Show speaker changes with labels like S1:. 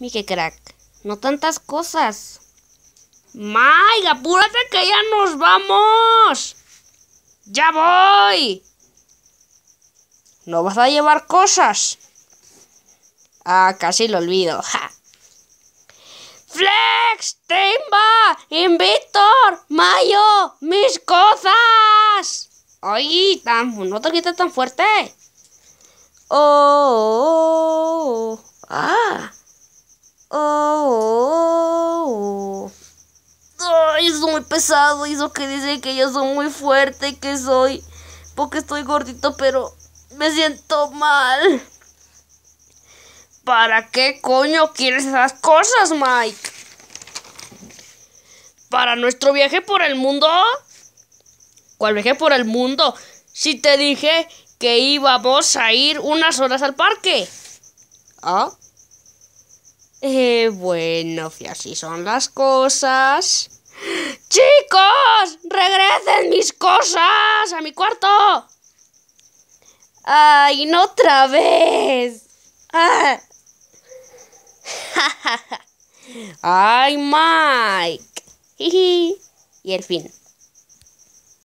S1: Mike crack. No tantas cosas. Mayga, apúrate que ya nos vamos. Ya voy. ¿No vas a llevar cosas? Ah, casi lo olvido. Flex, Timba, Invictor, Mayo, mis cosas. Ay, tan, no te quites tan fuerte. Oh. oh. oh. Oh, oh, oh, Ay, es muy pesado. Hizo eso que dice que yo soy muy fuerte, que soy. Porque estoy gordito, pero me siento mal. ¿Para qué coño quieres esas cosas, Mike? ¿Para nuestro viaje por el mundo? ¿Cuál viaje por el mundo? Si te dije que íbamos a ir unas horas al parque. ¿Ah? Eh, bueno, si así son las cosas... ¡Chicos! ¡Regresen mis cosas a mi cuarto! ¡Ay, no otra vez! Ah. ¡Ay, Mike! y el fin.